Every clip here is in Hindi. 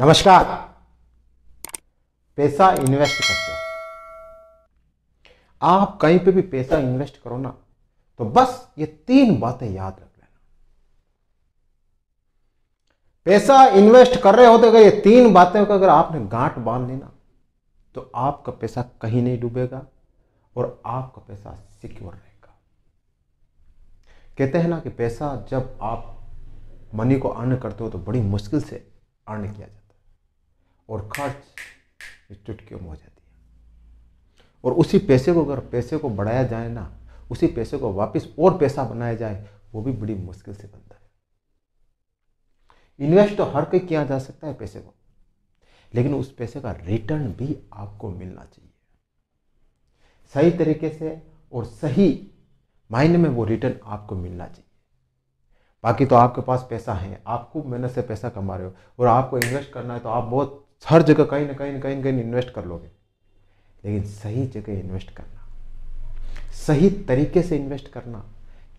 नमस्कार पैसा इन्वेस्ट करते हो आप कहीं पे भी पैसा इन्वेस्ट करो ना तो बस ये तीन बातें याद रख लेना पैसा इन्वेस्ट कर रहे हो तो अगर ये तीन बातें अगर आपने गांठ बांध लेना तो आपका पैसा कहीं नहीं डूबेगा और आपका पैसा सिक्योर रहेगा कहते हैं ना कि पैसा जब आप मनी को अर्न करते हो तो बड़ी मुश्किल से अर्न किया जाता और खर्च चुटकियों में हो जाती है और उसी पैसे को अगर पैसे को बढ़ाया जाए ना उसी पैसे को वापस और पैसा बनाया जाए वो भी बड़ी मुश्किल से बनता है इन्वेस्ट तो हर कोई किया जा सकता है पैसे को लेकिन उस पैसे का रिटर्न भी आपको मिलना चाहिए सही तरीके से और सही मायने में वो रिटर्न आपको मिलना चाहिए बाकी तो आपके पास पैसा है आप खूब मेहनत से पैसा कमा रहे हो और आपको इन्वेस्ट करना है तो आप बहुत हर जगह कहीं ना कहीं ना कहीं कहीं इन्वेस्ट कर लोगे लेकिन सही जगह इन्वेस्ट करना सही तरीके से इन्वेस्ट करना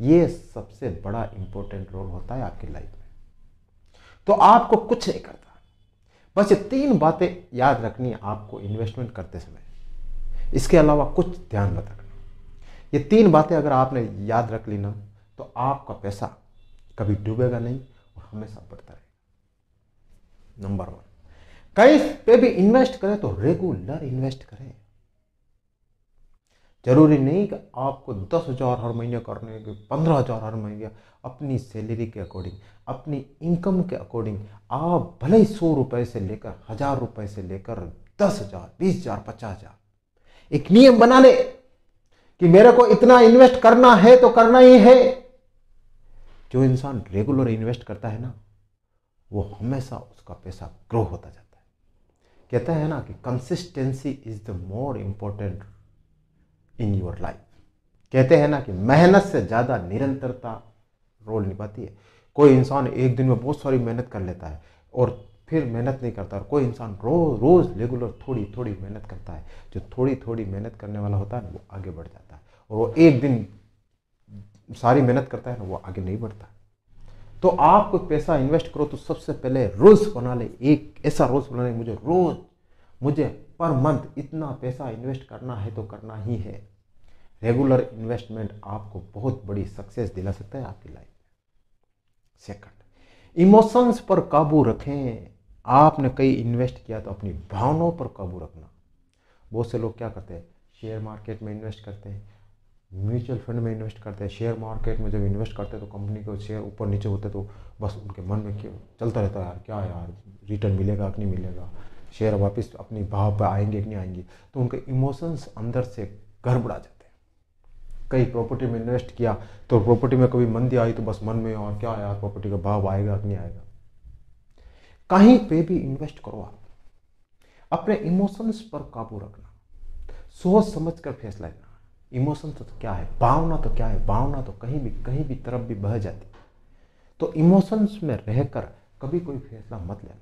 ये सबसे बड़ा इंपॉर्टेंट रोल होता है आपकी लाइफ में तो आपको कुछ नहीं करता बस ये तीन बातें याद रखनी है आपको इन्वेस्टमेंट करते समय इसके अलावा कुछ ध्यान मत रखना ये तीन बातें अगर आपने याद रख ली ना तो आपका पैसा कभी डूबेगा नहीं और हमेशा बढ़ता रहेगा नंबर वन कहीं पे भी इन्वेस्ट करें तो रेगुलर इन्वेस्ट करें जरूरी नहीं कि आपको दस हज़ार हर महीने करने के पंद्रह हज़ार हर महीने अपनी सैलरी के अकॉर्डिंग अपनी इनकम के अकॉर्डिंग आप भले ही सौ रुपए से लेकर हज़ार रुपए से लेकर दस हज़ार बीस हज़ार पचास हज़ार एक नियम बना ले कि मेरे को इतना इन्वेस्ट करना है तो करना ही है जो इंसान रेगुलर इन्वेस्ट करता है ना वो हमेशा उसका पैसा ग्रो होता जाता है कहते हैं ना कि consistency is the more important in your life कहते हैं ना कि मेहनत से ज़्यादा निरंतरता रोल निभाती है कोई इंसान एक दिन में बहुत सारी मेहनत कर लेता है और फिर मेहनत नहीं करता और कोई इंसान रोज़ रोज़ रेगुलर थोड़ी थोड़ी मेहनत करता है जो थोड़ी थोड़ी मेहनत करने वाला होता है ना वो आगे बढ़ जाता है और वो एक दिन सारी मेहनत करता है ना वो आगे नहीं बढ़ता है तो आप कोई पैसा इन्वेस्ट करो तो सबसे पहले रोज बना ले एक ऐसा रोज बना ले मुझे रोज मुझे पर मंथ इतना पैसा इन्वेस्ट करना है तो करना ही है रेगुलर इन्वेस्टमेंट आपको बहुत बड़ी सक्सेस दिला सकता है आपकी लाइफ में सेकंड इमोशंस पर काबू रखें आपने कई इन्वेस्ट किया तो अपनी भावनाओं पर काबू रखना बहुत से लोग क्या करते हैं शेयर मार्केट में इन्वेस्ट करते हैं म्यूचुअल फंड में इन्वेस्ट करते हैं शेयर मार्केट में जब इन्वेस्ट करते हैं तो कंपनी के शेयर ऊपर नीचे होते तो बस उनके मन में चलता रहता है यार क्या यार रिटर्न मिलेगा कि नहीं मिलेगा शेयर वापस अपनी भाव पर आएंगे कि नहीं आएंगे तो उनके इमोशंस अंदर से गड़बड़ा जाते हैं कहीं प्रॉपर्टी में इन्वेस्ट किया तो प्रॉपर्टी में कभी मंदी आई तो बस मन में और क्या यार प्रॉपर्टी का भाव आएगा कि नहीं आएगा कहीं पे भी इन्वेस्ट करो आप अपने इमोशंस पर काबू रखना सोच समझ कर फैसला लेना इमोशन तो, तो क्या है भावना तो क्या है भावना तो कहीं भी कहीं भी तरफ भी बह जाती तो इमोशंस में रहकर कभी कोई फैसला मत लेना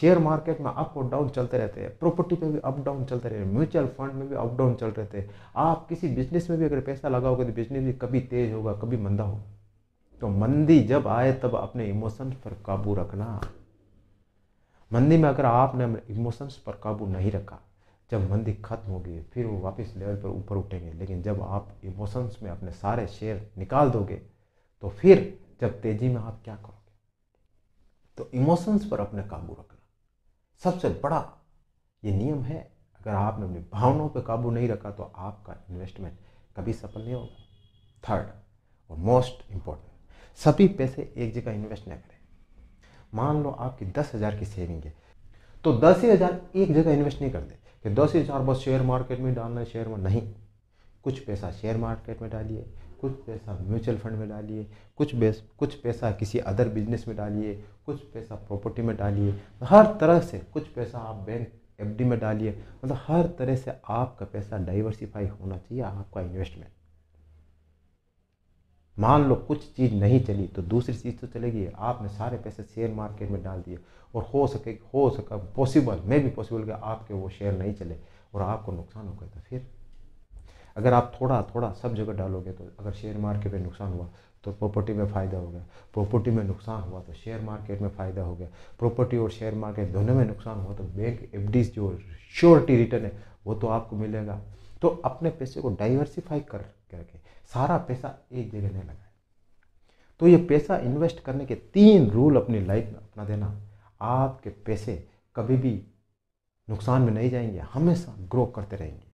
शेयर मार्केट में अप और डाउन चलते रहते हैं प्रॉपर्टी पे भी अप डाउन चलते रहते हैं म्यूचुअल फंड में भी अप डाउन चल रहे थे आप किसी बिजनेस में भी अगर पैसा लगाओगे तो बिजनेस भी कभी तेज होगा कभी मंदा होगा तो मंदी जब आए तब अपने इमोशंस पर काबू रखना मंदी में अगर आपने इमोशंस पर काबू नहीं रखा जब मंदी खत्म होगी फिर वो वापस लेवल पर ऊपर उठेंगे लेकिन जब आप इमोशंस में अपने सारे शेयर निकाल दोगे तो फिर जब तेजी में आप क्या करोगे तो इमोशंस पर अपने काबू रखना सबसे बड़ा ये नियम है अगर आपने अपनी भावनाओं पर काबू नहीं रखा तो आपका इन्वेस्टमेंट कभी सफल नहीं होगा थर्ड और मोस्ट इंपॉर्टेंट सभी पैसे एक जगह इन्वेस्ट ना करें मान लो आपकी दस हज़ार की सेविंग है तो दस ही हज़ार एक जगह इन्वेस्ट नहीं कर दे कि दस हज़ार बस शेयर मार्केट में डालना है शेयर में नहीं कुछ पैसा शेयर मार्केट में डालिए कुछ पैसा म्यूचुअल फंड में डालिए कुछ बेस कुछ पैसा किसी अदर बिजनेस में डालिए कुछ पैसा प्रॉपर्टी में डालिए हर तरह से कुछ पैसा आप बैंक एफडी में डालिए मतलब हर तरह से आपका पैसा डाइवर्सिफाई होना चाहिए आपका इन्वेस्टमेंट मान लो कुछ चीज़ नहीं चली तो दूसरी चीज़ तो चलेगी आपने सारे पैसे शेयर मार्केट में डाल दिए और हो सके हो सका पॉसिबल मे भी पॉसिबल कि आपके वो शेयर नहीं चले और आपको नुकसान हो गया तो फिर अगर आप थोड़ा थोड़ा सब जगह डालोगे तो अगर शेयर मार्केट में नुकसान हुआ तो प्रॉपर्टी में फ़ायदा हो गया प्रॉपर्टी में नुकसान हुआ तो शेयर मार्केट में फ़ायदा हो गया प्रॉपर्टी और शेयर मार्केट दोनों में नुकसान हुआ तो बैंक एफ जो श्योरिटी रिटर्न है वो तो आपको मिलेगा तो अपने पैसे को डाइवर्सिफाई कर करके सारा पैसा एक जगह नहीं लगाए तो ये पैसा इन्वेस्ट करने के तीन रूल अपनी लाइफ में अपना देना आपके पैसे कभी भी नुकसान में नहीं जाएंगे हमेशा ग्रो करते रहेंगे